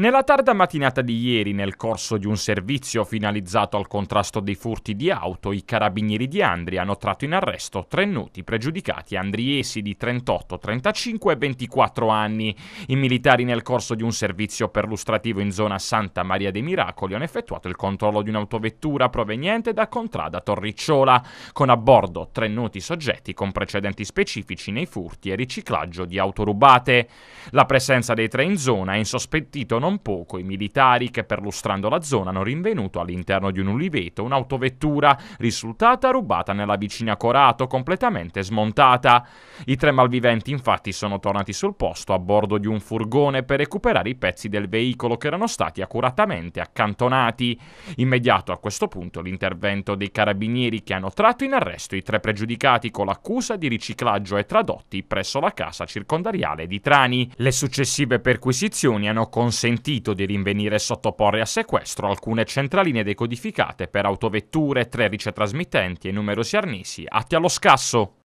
Nella tarda mattinata di ieri, nel corso di un servizio finalizzato al contrasto dei furti di auto, i carabinieri di Andri hanno tratto in arresto tre nuti pregiudicati andriesi di 38, 35 e 24 anni. I militari nel corso di un servizio perlustrativo in zona Santa Maria dei Miracoli hanno effettuato il controllo di un'autovettura proveniente da Contrada Torricciola, con a bordo tre nuti soggetti con precedenti specifici nei furti e riciclaggio di auto rubate. La presenza dei tre in zona è insospettito non non poco i militari che perlustrando la zona hanno rinvenuto all'interno di un uliveto un'autovettura risultata rubata nella vicina Corato, completamente smontata. I tre malviventi infatti sono tornati sul posto a bordo di un furgone per recuperare i pezzi del veicolo che erano stati accuratamente accantonati. Immediato a questo punto l'intervento dei carabinieri che hanno tratto in arresto i tre pregiudicati con l'accusa di riciclaggio e tradotti presso la casa circondariale di Trani. Le successive perquisizioni hanno consentito consentito di rinvenire e sottoporre a sequestro alcune centraline decodificate per autovetture, tre trasmittenti e numerosi arnesi atti allo scasso.